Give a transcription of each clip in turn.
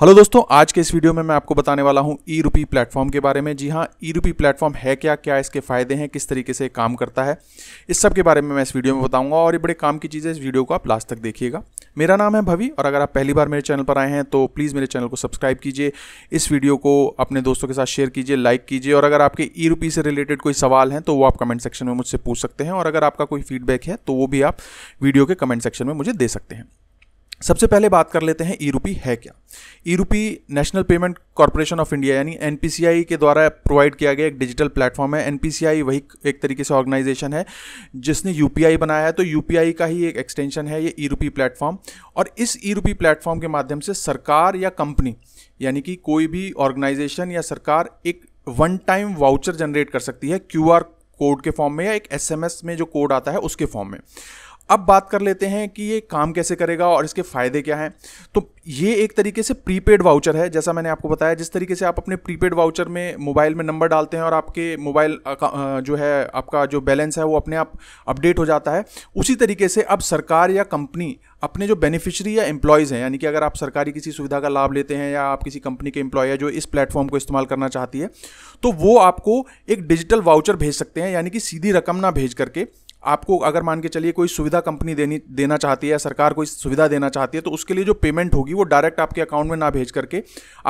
hello दोस्तों आज के इस वीडियो में मैं आपको बताने वाला हूं ई रूपी प्लेटफॉर्म के बारे में जी हाँ ई रूपी प्लेटफॉर्म है क्या क्या इसके फायदे हैं किस तरीके से काम करता है इस सब के बारे में मैं इस वीडियो में बताऊंगा और ये बड़े काम की चीज़ें इस वीडियो को आप लास्ट तक देखिएगा मेरा नाम है भवी और अगर आप पहली बार मेरे चैनल पर आए हैं तो प्लीज़ मेरे चैनल को सब्सक्राइब कीजिए इस वीडियो को अपने दोस्तों के साथ शेयर कीजिए लाइक कीजिए और अगर आपके ई रूपी से रिलेटेड कोई सवाल हैं तो वो आप कमेंट सेक्शन में मुझसे पूछ सकते हैं और अगर आपका कोई फीडबैक है तो वो भी आप वीडियो के कमेंट सेक्शन में मुझे दे सकते हैं सबसे पहले बात कर लेते हैं ई रूपी है क्या e rupee national payment corporation of India यानी एन के द्वारा प्रोवाइड किया गया एक डिजिटल प्लेटफॉर्म है एन वही एक तरीके से ऑर्गेनाइजेशन है जिसने यू बनाया है तो यू का ही एक एक्सटेंशन है ये ई रूपी प्लेटफॉर्म और इस ई रूपी प्लेटफॉर्म के माध्यम से सरकार या कंपनी यानी कि कोई भी ऑर्गेनाइजेशन या सरकार एक वन टाइम वाउचर जनरेट कर सकती है क्यू कोड के फॉर्म में या एक एस में जो कोड आता है उसके फॉर्म में अब बात कर लेते हैं कि ये काम कैसे करेगा और इसके फ़ायदे क्या हैं तो ये एक तरीके से प्रीपेड वाउचर है जैसा मैंने आपको बताया जिस तरीके से आप अपने प्रीपेड वाउचर में मोबाइल में नंबर डालते हैं और आपके मोबाइल जो है आपका जो बैलेंस है वो अपने आप अपडेट हो जाता है उसी तरीके से अब सरकार या कंपनी अपने जो बेनिफिशरी या एम्प्लॉयज़ हैं यानी कि अगर आप सरकारी किसी सुविधा का लाभ लेते हैं या आप किसी कंपनी के एम्प्लॉय है जो इस प्लेटफॉर्म को इस्तेमाल करना चाहती है तो वो आपको एक डिजिटल वाउचर भेज सकते हैं यानी कि सीधी रकम ना भेज करके आपको अगर मान के चलिए कोई सुविधा कंपनी देनी देना चाहती है या सरकार कोई सुविधा देना चाहती है तो उसके लिए जो पेमेंट होगी वो डायरेक्ट आपके अकाउंट में ना भेज करके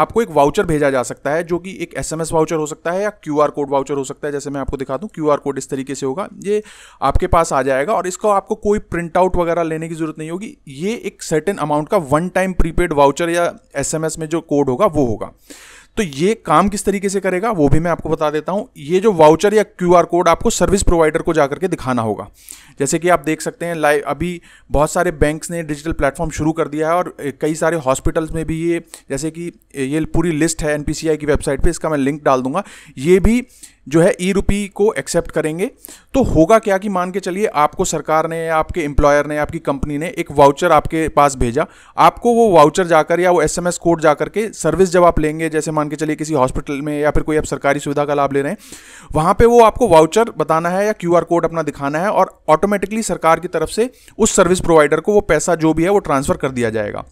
आपको एक वाउचर भेजा जा सकता है जो कि एक एस वाउचर हो सकता है या क्यू कोड वाउचर हो सकता है जैसे मैं आपको दिखा दूँ क्यू कोड इस तरीके से होगा ये आपके पास आ जाएगा और इसको आपको कोई प्रिंट आउट वगैरह लेने की जरूरत नहीं होगी ये एक सर्टेन अमाउंट का वन टाइम प्रीपेड वाउचर या एस में जो कोड होगा वो होगा तो ये काम किस तरीके से करेगा वो भी मैं आपको बता देता हूँ ये जो वाउचर या क्यू कोड आपको सर्विस प्रोवाइडर को जा करके दिखाना होगा जैसे कि आप देख सकते हैं लाइव अभी बहुत सारे बैंक्स ने डिजिटल प्लेटफॉर्म शुरू कर दिया है और कई सारे हॉस्पिटल्स में भी ये जैसे कि ये पूरी लिस्ट है एन की वेबसाइट पर इसका मैं लिंक डाल दूंगा ये भी जो है ई e रुपी को एक्सेप्ट करेंगे तो होगा क्या कि मान के चलिए आपको सरकार ने आपके एम्प्लॉयर ने आपकी कंपनी ने एक वाउचर आपके पास भेजा आपको वो वाउचर जाकर या वो एसएमएस कोड जाकर के सर्विस जब आप लेंगे जैसे मान के चलिए किसी हॉस्पिटल में या फिर कोई आप सरकारी सुविधा का लाभ ले रहे हैं वहाँ पर वो आपको वाउचर बताना है या क्यू कोड अपना दिखाना है और ऑटोमेटिकली सरकार की तरफ से उस सर्विस प्रोवाइडर को वो पैसा जो भी है वो ट्रांसफ़र कर दिया जाएगा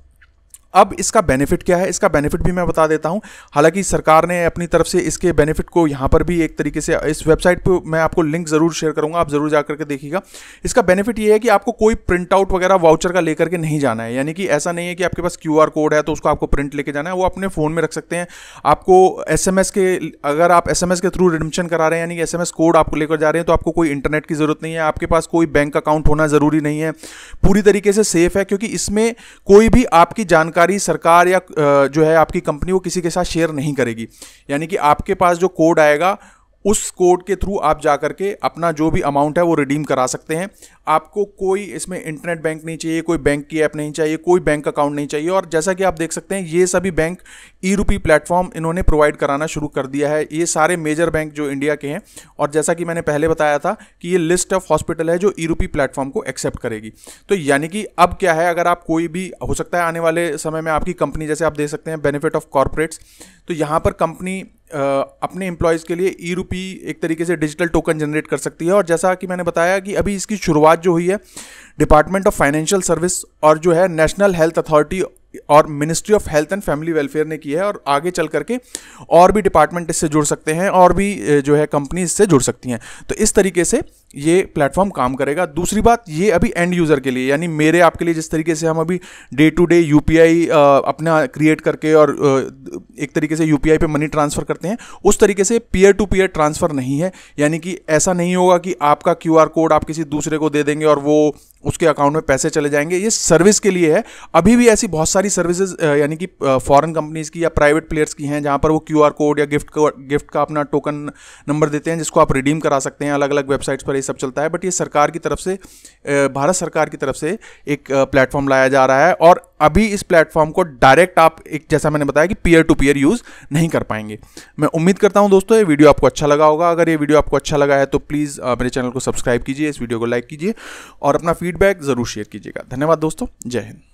अब इसका बेनिफिट क्या है इसका बेनिफिट भी मैं बता देता हूं हालांकि सरकार ने अपनी तरफ से इसके बेनिफिट को यहां पर भी एक तरीके से इस वेबसाइट पर मैं आपको लिंक ज़रूर शेयर करूंगा आप ज़रूर जाकर के देखिएगा इसका बेनिफिट ये है कि आपको कोई प्रिंट आउट वगैरह वाउचर का लेकर के नहीं जाना है यानी कि ऐसा नहीं है कि आपके पास क्यू कोड है तो उसको आपको प्रिंट लेके जाना है वो अपने फ़ोन में रख सकते हैं आपको एस के अगर आप एस के थ्रू रिडम्शन करा रहे हैं यानी कि एस कोड आपको लेकर जा रहे हैं तो आपको कोई इंटरनेट की ज़रूरत नहीं है आपके पास कोई बैंक अकाउंट होना ज़रूरी नहीं है पूरी तरीके से सेफ है क्योंकि इसमें कोई भी आपकी जानकारी जानकारी सरकार या जो है आपकी कंपनी वो किसी के साथ शेयर नहीं करेगी यानी कि आपके पास जो कोड आएगा उस कोड के थ्रू आप जा कर के अपना जो भी अमाउंट है वो रिडीम करा सकते हैं आपको कोई इसमें इंटरनेट बैंक नहीं चाहिए कोई बैंक की ऐप नहीं चाहिए कोई बैंक अकाउंट नहीं चाहिए और जैसा कि आप देख सकते हैं ये सभी बैंक ई रूपी प्लेटफॉर्म इन्होंने प्रोवाइड कराना शुरू कर दिया है ये सारे मेजर बैंक जो इंडिया के हैं और जैसा कि मैंने पहले बताया था कि ये लिस्ट ऑफ हॉस्पिटल है जो ई रूपी प्लेटफॉर्म को एक्सेप्ट करेगी तो यानी कि अब क्या है अगर आप कोई भी हो सकता है आने वाले समय में आपकी कंपनी जैसे आप देख सकते हैं बेनिफिट ऑफ कॉरपोरेट्स तो यहाँ पर कंपनी अपने एम्प्लॉयज़ के लिए ई रूपी एक तरीके से डिजिटल टोकन जनरेट कर सकती है और जैसा कि मैंने बताया कि अभी इसकी शुरुआत जो हुई है डिपार्टमेंट ऑफ फाइनेंशियल सर्विस और जो है नेशनल हेल्थ अथॉरिटी और ministry of health and family welfare ने की है और आगे चल करके और भी डिपार्टमेंट इससे जुड़ सकते हैं और भी जो है कंपनी इससे जुड़ सकती हैं तो इस तरीके से ये प्लेटफॉर्म काम करेगा दूसरी बात ये अभी एंड यूज़र के लिए यानी मेरे आपके लिए जिस तरीके से हम अभी डे टू डे यू अपना क्रिएट करके और एक तरीके से यू पे मनी ट्रांसफ़र करते हैं उस तरीके से पीयर टू पीयर ट्रांसफ़र नहीं है यानी कि ऐसा नहीं होगा कि आपका क्यू कोड आप किसी दूसरे को दे देंगे और वो उसके अकाउंट में पैसे चले जाएंगे ये सर्विस के लिए है अभी भी ऐसी बहुत सारी सर्विसेज यानी कि फॉरेन कंपनीज़ की या प्राइवेट प्लेयर्स की हैं जहाँ पर वो क्यू कोड या गिफ्ट गिफ्ट का अपना टोकन नंबर देते हैं जिसको आप रिडीम करा सकते हैं अलग अलग वेबसाइट्स पर ये सब चलता है बट ये सरकार की तरफ से भारत सरकार की तरफ से एक प्लेटफॉर्म लाया जा रहा है और अभी इस प्लेटफॉर्म को डायरेक्ट आप एक जैसा मैंने बताया कि पीयर टू पीयर यूज़ नहीं कर पाएंगे मैं उम्मीद करता हूँ दोस्तों ये वीडियो आपको अच्छा लगा होगा अगर ये वीडियो आपको अच्छा लगा है तो प्लीज़ मेरे चैनल को सब्सक्राइब कीजिए इस वीडियो को लाइक कीजिए और अपना फीडबैक ज़रूर शेयर कीजिएगा धन्यवाद दोस्तों जय हिंद